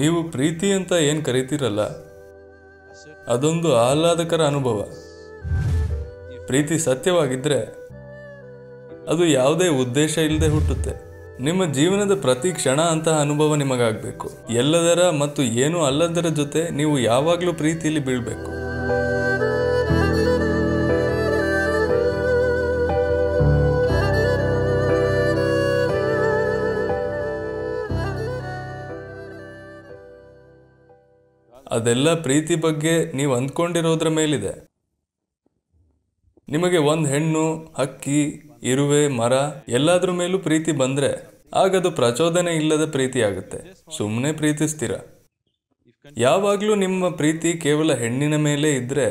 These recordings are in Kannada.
ನೀವು ಪ್ರೀತಿ ಅಂತ ಏನು ಕರಿತೀರಲ್ಲ ಅದೊಂದು ಆಹ್ಲಾದಕರ ಅನುಭವ ಪ್ರೀತಿ ಸತ್ಯವಾಗಿದ್ದರೆ ಅದು ಯಾವುದೇ ಉದ್ದೇಶ ಇಲ್ಲದೆ ಹುಟ್ಟುತ್ತೆ ನಿಮ್ಮ ಜೀವನದ ಪ್ರತಿ ಕ್ಷಣ ಅಂತಹ ಅನುಭವ ನಿಮಗಾಗಬೇಕು ಎಲ್ಲದರ ಮತ್ತು ಏನೂ ಅಲ್ಲದರ ಜೊತೆ ನೀವು ಯಾವಾಗಲೂ ಪ್ರೀತಿಯಲ್ಲಿ ಬೀಳಬೇಕು ಅದೆಲ್ಲ ಪ್ರೀತಿ ಬಗ್ಗೆ ನೀವು ಅಂದ್ಕೊಂಡಿರೋದ್ರ ಮೇಲಿದೆ ನಿಮಗೆ ಒಂದು ಹೆಣ್ಣು ಹಕ್ಕಿ ಇರುವೆ ಮರ ಎಲ್ಲಾದ್ರ ಮೇಲೂ ಪ್ರೀತಿ ಬಂದರೆ ಆಗದು ಪ್ರಚೋದನೆ ಇಲ್ಲದ ಪ್ರೀತಿ ಆಗುತ್ತೆ ಸುಮ್ಮನೆ ಪ್ರೀತಿಸ್ತೀರ ಯಾವಾಗಲೂ ನಿಮ್ಮ ಪ್ರೀತಿ ಕೇವಲ ಹೆಣ್ಣಿನ ಮೇಲೆ ಇದ್ರೆ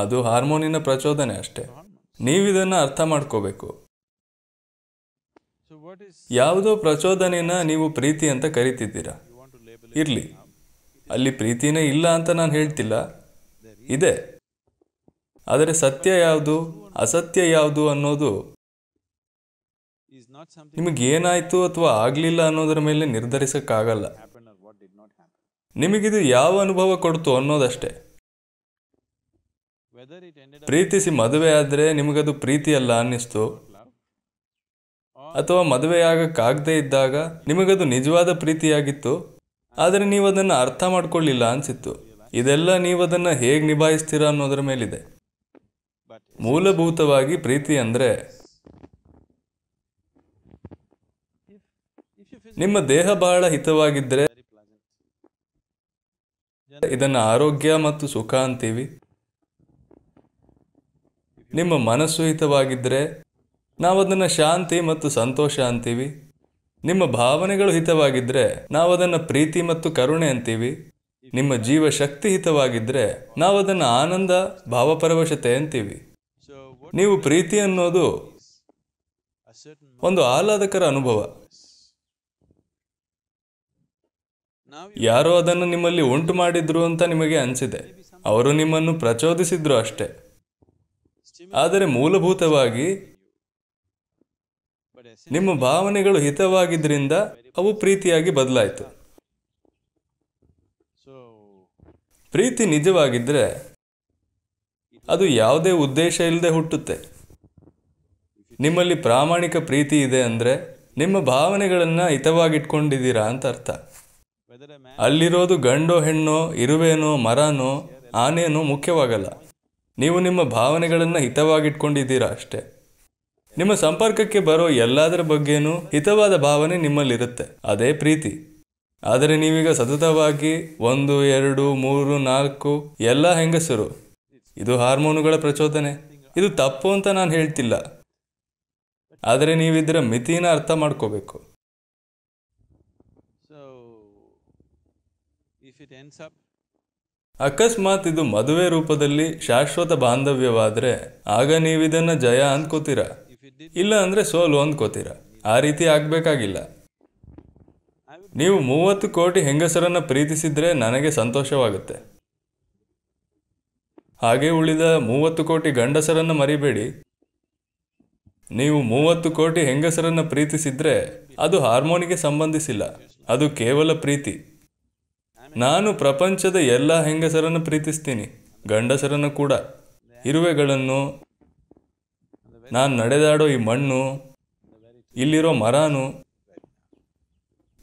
ಅದು ಹಾರ್ಮೋನಿನ ಪ್ರಚೋದನೆ ಅಷ್ಟೇ ನೀವಿದನ್ನು ಅರ್ಥ ಮಾಡ್ಕೋಬೇಕು ಯಾವುದೋ ಪ್ರಚೋದನೆನ ನೀವು ಪ್ರೀತಿ ಅಂತ ಕರಿತಿದ್ದೀರಾ ಇರ್ಲಿ ಅಲ್ಲಿ ಪ್ರೀತಿನೇ ಇಲ್ಲ ಅಂತ ನಾನು ಹೇಳ್ತಿಲ್ಲ ಇದೆ ಆದರೆ ಸತ್ಯ ಯಾವುದು ಅಸತ್ಯ ಯಾವುದು ಅನ್ನೋದು ಏನಾಯ್ತು ಅಥವಾ ಆಗಲಿಲ್ಲ ಅನ್ನೋದರ ಮೇಲೆ ನಿರ್ಧರಿಸಕ್ಕಾಗಲ್ಲ ನಿಮಗಿದು ಯಾವ ಅನುಭವ ಕೊಡ್ತು ಅನ್ನೋದಷ್ಟೇ ಪ್ರೀತಿಸಿ ಮದುವೆ ಆದರೆ ನಿಮಗದು ಪ್ರೀತಿ ಅಲ್ಲ ಅನ್ನಿಸ್ತು ಅಥವಾ ಮದುವೆಯಾಗಕ್ಕಾಗದೇ ಇದ್ದಾಗ ನಿಮಗದು ನಿಜವಾದ ಪ್ರೀತಿಯಾಗಿತ್ತು ಆದರೆ ನೀವು ಅದನ್ನು ಅರ್ಥ ಮಾಡ್ಕೊಳ್ಳಿಲ್ಲ ಅನಿಸಿತ್ತು ಇದೆಲ್ಲ ನೀವು ಅದನ್ನು ಹೇಗೆ ನಿಭಾಯಿಸ್ತೀರಾ ಅನ್ನೋದ್ರ ಮೇಲಿದೆ ಮೂಲಭೂತವಾಗಿ ಪ್ರೀತಿ ಅಂದರೆ ನಿಮ್ಮ ದೇಹ ಬಹಳ ಹಿತವಾಗಿದ್ದರೆ ಇದನ್ನು ಆರೋಗ್ಯ ಮತ್ತು ಸುಖ ಅಂತೀವಿ ನಿಮ್ಮ ಮನಸ್ಸು ಹಿತವಾಗಿದ್ದರೆ ನಾವದನ್ನ ಶಾಂತಿ ಮತ್ತು ಸಂತೋಷ ಅಂತೀವಿ ನಿಮ್ಮ ಭಾವನೆಗಳು ಹಿತವಾಗಿದ್ರೆ ನಾವು ಅದನ್ನು ಪ್ರೀತಿ ಮತ್ತು ಕರುಣೆ ಅಂತೀವಿ ನಿಮ್ಮ ಜೀವ ಶಕ್ತಿ ಹಿತವಾಗಿದ್ರೆ ನಾವು ಅದನ್ನು ಆನಂದ ಭಾವಪರವಶತೆ ಅಂತೀವಿ ನೀವು ಪ್ರೀತಿ ಅನ್ನೋದು ಒಂದು ಆಹ್ಲಾದಕರ ಅನುಭವ ಯಾರೋ ಅದನ್ನು ನಿಮ್ಮಲ್ಲಿ ಉಂಟು ಮಾಡಿದ್ರು ಅಂತ ನಿಮಗೆ ಅನಿಸಿದೆ ಅವರು ನಿಮ್ಮನ್ನು ಪ್ರಚೋದಿಸಿದ್ರು ಅಷ್ಟೇ ಆದರೆ ಮೂಲಭೂತವಾಗಿ ನಿಮ್ಮ ಭಾವನೆಗಳು ಹಿತವಾಗಿದ್ದರಿಂದ ಅವು ಪ್ರೀತಿಯಾಗಿ ಬದಲಾಯಿತು ಪ್ರೀತಿ ನಿಜವಾಗಿದ್ದರೆ ಅದು ಯಾವುದೇ ಉದ್ದೇಶ ಇಲ್ಲದೆ ಹುಟ್ಟುತ್ತೆ ನಿಮ್ಮಲ್ಲಿ ಪ್ರಾಮಾಣಿಕ ಪ್ರೀತಿ ಇದೆ ಅಂದರೆ ನಿಮ್ಮ ಭಾವನೆಗಳನ್ನು ಹಿತವಾಗಿಟ್ಕೊಂಡಿದ್ದೀರಾ ಅಂತ ಅರ್ಥ ಅಲ್ಲಿರೋದು ಗಂಡೋ ಹೆಣ್ಣೋ ಇರುವೇನೋ ಮರನೋ ಆನೆಯೋ ಮುಖ್ಯವಾಗಲ್ಲ ನೀವು ನಿಮ್ಮ ಭಾವನೆಗಳನ್ನು ಹಿತವಾಗಿಟ್ಕೊಂಡಿದ್ದೀರಾ ಅಷ್ಟೇ ನಿಮ್ಮ ಸಂಪರ್ಕಕ್ಕೆ ಬರೋ ಎಲ್ಲದರ ಬಗ್ಗೆನೂ ಹಿತವಾದ ಭಾವನೆ ನಿಮ್ಮಲ್ಲಿರುತ್ತೆ ಅದೇ ಪ್ರೀತಿ ಆದರೆ ನೀವೀಗ ಸತತವಾಗಿ ಒಂದು ಎರಡು ಮೂರು ನಾಲ್ಕು ಎಲ್ಲ ಹೆಂಗಸರು ಇದು ಹಾರ್ಮೋನುಗಳ ಪ್ರಚೋದನೆ ಇದು ತಪ್ಪು ಅಂತ ನಾನು ಹೇಳ್ತಿಲ್ಲ ಆದರೆ ನೀವಿದ್ರ ಮಿತಿನ ಅರ್ಥ ಮಾಡ್ಕೋಬೇಕು ಅಕಸ್ಮಾತ್ ಇದು ಮದುವೆ ರೂಪದಲ್ಲಿ ಶಾಶ್ವತ ಬಾಂಧವ್ಯವಾದರೆ ಆಗ ನೀವಿದನ್ನ ಜಯ ಅಂದ್ಕೋತೀರಾ ಇಲ್ಲ ಅಂದ್ರೆ ಸೋಲು ಅಂದ್ಕೋತೀರ ಆ ರೀತಿ ಆಗ್ಬೇಕಾಗಿಲ್ಲ ನೀವು ಮೂವತ್ತು ಕೋಟಿ ಹೆಂಗಸರನ್ನ ಪ್ರೀತಿಸಿದ್ರೆ ನನಗೆ ಸಂತೋಷವಾಗುತ್ತೆ ಹಾಗೆ ಉಳಿದ ಮೂವತ್ತು ಕೋಟಿ ಗಂಡಸರನ್ನು ಮರಿಬೇಡಿ ನೀವು ಮೂವತ್ತು ಕೋಟಿ ಹೆಂಗಸರನ್ನ ಪ್ರೀತಿಸಿದ್ರೆ ಅದು ಹಾರ್ಮೋನಿಗೆ ಸಂಬಂಧಿಸಿಲ್ಲ ಅದು ಕೇವಲ ಪ್ರೀತಿ ನಾನು ಪ್ರಪಂಚದ ಎಲ್ಲ ಹೆಂಗಸರನ್ನು ಪ್ರೀತಿಸ್ತೀನಿ ಗಂಡಸರನ್ನು ಕೂಡ ಇರುವೆಗಳನ್ನು ನಾನು ನಡೆದಾಡೋ ಈ ಮಣ್ಣು ಇಲ್ಲಿರೋ ಮರನು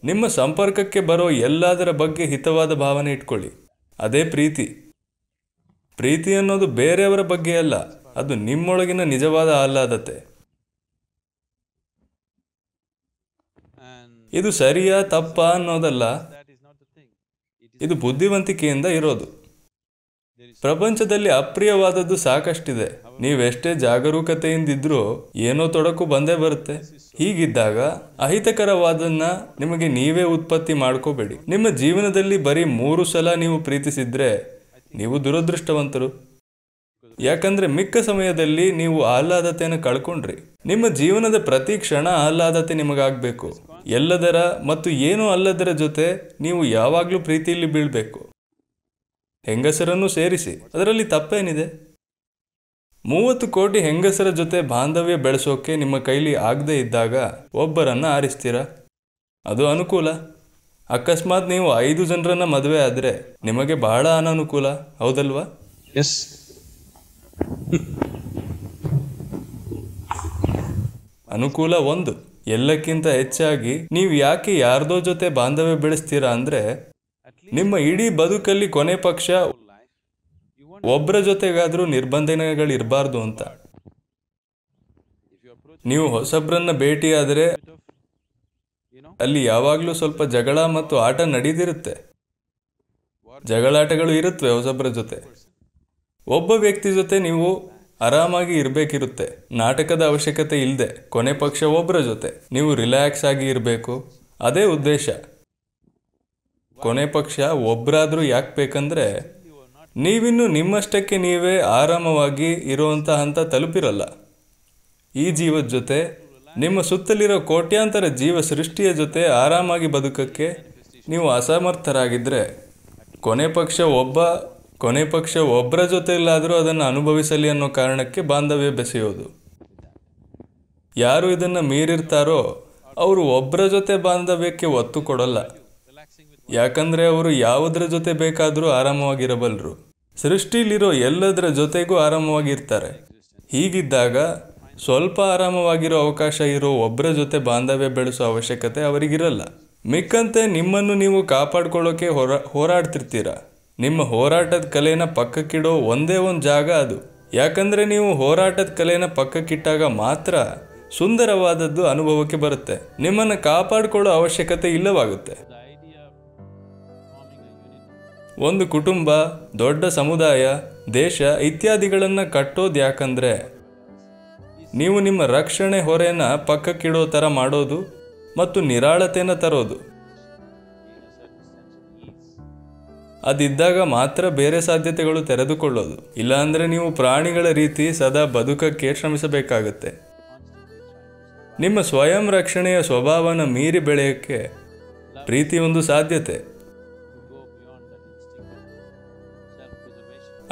ನಿಮ್ಮ ಸಂಪರ್ಕಕ್ಕೆ ಬರೋ ಎಲ್ಲದರ ಬಗ್ಗೆ ಹಿತವಾದ ಭಾವನೆ ಇಟ್ಕೊಳ್ಳಿ ಅದೇ ಪ್ರೀತಿ ಪ್ರೀತಿ ಅನ್ನೋದು ಬೇರೆಯವರ ಬಗ್ಗೆ ಅಲ್ಲ ಅದು ನಿಮ್ಮೊಳಗಿನ ನಿಜವಾದ ಆಹ್ಲಾದತೆ ಇದು ಸರಿಯಾ ತಪ್ಪಾ ಅನ್ನೋದಲ್ಲ ಇದು ಬುದ್ಧಿವಂತಿಕೆಯಿಂದ ಇರೋದು ಪ್ರಪಂಚದಲ್ಲಿ ಅಪ್ರಿಯವಾದದ್ದು ಸಾಕಷ್ಟಿದೆ ನೀವೆಷ್ಟೇ ಜಾಗರೂಕತೆಯಿಂದಿದ್ರೂ ಏನೋ ತೊಡಕು ಬಂದೇ ಬರುತ್ತೆ ಹೀಗಿದ್ದಾಗ ಅಹಿತಕರವಾದನ್ನ ನಿಮಗೆ ನೀವೇ ಉತ್ಪತ್ತಿ ಮಾಡ್ಕೋಬೇಡಿ ನಿಮ್ಮ ಜೀವನದಲ್ಲಿ ಬರೀ ಮೂರು ಸಲ ನೀವು ಪ್ರೀತಿಸಿದ್ರೆ ನೀವು ದುರದೃಷ್ಟವಂತರು ಯಾಕಂದ್ರೆ ಮಿಕ್ಕ ಸಮಯದಲ್ಲಿ ನೀವು ಆಹ್ಲಾದತೆಯನ್ನು ಕಳ್ಕೊಂಡ್ರಿ ನಿಮ್ಮ ಜೀವನದ ಪ್ರತಿ ಕ್ಷಣ ಆಹ್ಲಾದತೆ ನಿಮಗಾಗಬೇಕು ಎಲ್ಲದರ ಮತ್ತು ಏನೂ ಅಲ್ಲದರ ಜೊತೆ ನೀವು ಯಾವಾಗಲೂ ಪ್ರೀತಿಯಲ್ಲಿ ಬೀಳ್ಬೇಕು ಹೆಂಗಸರನ್ನು ಸೇರಿಸಿ ಅದರಲ್ಲಿ ತಪ್ಪೇನಿದೆ ಮೂವತ್ತು ಕೋಟಿ ಹೆಂಗಸರ ಜೊತೆ ಬಾಂಧವ್ಯ ಬೆಳೆಸೋಕೆ ನಿಮ್ಮ ಕೈಲಿ ಆಗದೇ ಇದ್ದಾಗ ಒಬ್ಬರನ್ನು ಆರಿಸ್ತೀರಾ ಅದು ಅನುಕೂಲ ಅಕಸ್ಮಾತ್ ನೀವು ಐದು ಜನರನ್ನ ಮದುವೆ ಆದರೆ ನಿಮಗೆ ಬಹಳ ಅನನುಕೂಲ ಹೌದಲ್ವಾ ಎಸ್ ಅನುಕೂಲ ಒಂದು ಎಲ್ಲಕ್ಕಿಂತ ಹೆಚ್ಚಾಗಿ ನೀವು ಯಾಕೆ ಯಾರ್ದೋ ಜೊತೆ ಬಾಂಧವ್ಯ ಬೆಳೆಸ್ತೀರಾ ಅಂದರೆ ನಿಮ್ಮ ಇಡೀ ಬದುಕಲ್ಲಿ ಕೊನೆ ಪಕ್ಷ ಒಬ್ಬರ ಜೊತೆಗಾದರೂ ನಿರ್ಬಂಧನೆಗಳಿರಬಾರ್ದು ಅಂತ ನೀವು ಹೊಸಬ್ರನ್ನ ಭೇಟಿಯಾದರೆ ಅಲ್ಲಿ ಯಾವಾಗಲೂ ಸ್ವಲ್ಪ ಜಗಳ ಮತ್ತು ಆಟ ನಡೀದಿರುತ್ತೆ ಜಗಳಾಟಗಳು ಇರುತ್ತವೆ ಹೊಸಬ್ರ ಜೊತೆ ಒಬ್ಬ ವ್ಯಕ್ತಿ ಜೊತೆ ನೀವು ಆರಾಮಾಗಿ ಇರಬೇಕಿರುತ್ತೆ ನಾಟಕದ ಅವಶ್ಯಕತೆ ಇಲ್ಲದೆ ಕೊನೆ ಪಕ್ಷ ಒಬ್ಬರ ಜೊತೆ ನೀವು ರಿಲ್ಯಾಕ್ಸ್ ಆಗಿ ಇರಬೇಕು ಅದೇ ಉದ್ದೇಶ ಕೊನೆ ಪಕ್ಷ ಒಬ್ಬರಾದರೂ ಯಾಕೆ ಬೇಕಂದ್ರೆ ನೀವಿನ್ನು ನಿಮ್ಮಷ್ಟಕ್ಕೆ ನೀವೇ ಆರಾಮವಾಗಿ ಇರುವಂಥ ಹಂತ ತಲುಪಿರಲ್ಲ ಈ ಜೀವದ ಜೊತೆ ನಿಮ್ಮ ಸುತ್ತಲಿರೋ ಕೋಟ್ಯಾಂತರ ಜೀವ ಸೃಷ್ಟಿಯ ಜೊತೆ ಆರಾಮಾಗಿ ಬದುಕಕ್ಕೆ ನೀವು ಅಸಮರ್ಥರಾಗಿದ್ದರೆ ಕೊನೆ ಪಕ್ಷ ಒಬ್ಬ ಕೊನೆ ಪಕ್ಷ ಒಬ್ಬರ ಜೊತೆಯಲ್ಲಾದರೂ ಅದನ್ನು ಅನುಭವಿಸಲಿ ಅನ್ನೋ ಕಾರಣಕ್ಕೆ ಬಾಂಧವ್ಯ ಬೆಸೆಯೋದು ಯಾರು ಇದನ್ನು ಮೀರಿರ್ತಾರೋ ಅವರು ಒಬ್ಬರ ಜೊತೆ ಬಾಂಧವ್ಯಕ್ಕೆ ಒತ್ತು ಕೊಡಲ್ಲ ಯಾಕಂದ್ರೆ ಅವರು ಯಾವುದ್ರ ಜೊತೆ ಬೇಕಾದರೂ ಆರಾಮವಾಗಿರಬಲ್ಲರು ಸೃಷ್ಟಿಲಿರೋ ಎಲ್ಲದರ ಜೊತೆಗೂ ಆರಾಮವಾಗಿರ್ತಾರೆ ಹೀಗಿದ್ದಾಗ ಸ್ವಲ್ಪ ಆರಾಮವಾಗಿರೋ ಅವಕಾಶ ಇರೋ ಒಬ್ಬರ ಜೊತೆ ಬಾಂಧವ್ಯ ಬೆಳೆಸೋ ಅವಶ್ಯಕತೆ ಅವರಿಗಿರಲ್ಲ ಮಿಕ್ಕಂತೆ ನಿಮ್ಮನ್ನು ನೀವು ಕಾಪಾಡ್ಕೊಳ್ಳೋಕೆ ಹೋರಾಡ್ತಿರ್ತೀರಾ ಹೋರಾಡ್ತಿರ್ತೀರ ನಿಮ್ಮ ಹೋರಾಟದ ಕಲೆನ ಪಕ್ಕಕ್ಕಿಡೋ ಒಂದೇ ಒಂದು ಜಾಗ ಅದು ಯಾಕಂದ್ರೆ ನೀವು ಹೋರಾಟದ ಕಲೆನ ಪಕ್ಕಕ್ಕಿಟ್ಟಾಗ ಮಾತ್ರ ಸುಂದರವಾದದ್ದು ಅನುಭವಕ್ಕೆ ಬರುತ್ತೆ ನಿಮ್ಮನ್ನು ಕಾಪಾಡಿಕೊಳ್ಳೋ ಅವಶ್ಯಕತೆ ಇಲ್ಲವಾಗುತ್ತೆ ಒಂದು ಕುಟುಂಬ ದೊಡ್ಡ ಸಮುದಾಯ ದೇಶ ಇತ್ಯಾದಿಗಳನ್ನು ಕಟ್ಟೋದು ಯಾಕಂದರೆ ನೀವು ನಿಮ್ಮ ರಕ್ಷಣೆ ಹೊರೆನ ಪಕ್ಕಕ್ಕಿಡೋ ಥರ ಮಾಡೋದು ಮತ್ತು ನಿರಾಳತೆನ ತರೋದು ಅದಿದ್ದಾಗ ಮಾತ್ರ ಬೇರೆ ಸಾಧ್ಯತೆಗಳು ತೆರೆದುಕೊಳ್ಳೋದು ಇಲ್ಲಾಂದರೆ ನೀವು ಪ್ರಾಣಿಗಳ ರೀತಿ ಸದಾ ಬದುಕಕ್ಕೆ ಶ್ರಮಿಸಬೇಕಾಗುತ್ತೆ ನಿಮ್ಮ ಸ್ವಯಂ ರಕ್ಷಣೆಯ ಸ್ವಭಾವನ ಮೀರಿ ಬೆಳೆಯೋಕ್ಕೆ ಪ್ರೀತಿ ಒಂದು ಸಾಧ್ಯತೆ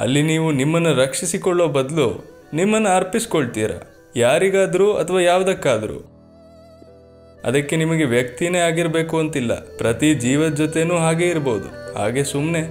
ಅಲ್ಲಿ ನೀವು ನಿಮ್ಮನ್ನು ರಕ್ಷಿಸಿಕೊಳ್ಳೋ ಬದಲು ನಿಮ್ಮನ್ನು ಅರ್ಪಿಸ್ಕೊಳ್ತೀರಾ ಯಾರಿಗಾದರೂ ಅಥವಾ ಯಾವುದಕ್ಕಾದರೂ ಅದಕ್ಕೆ ನಿಮಗೆ ವ್ಯಕ್ತಿನೇ ಆಗಿರಬೇಕು ಅಂತಿಲ್ಲ ಪ್ರತಿ ಜೀವದ ಜೊತೆನೂ ಹಾಗೆ ಇರ್ಬೋದು ಹಾಗೆ ಸುಮ್ಮನೆ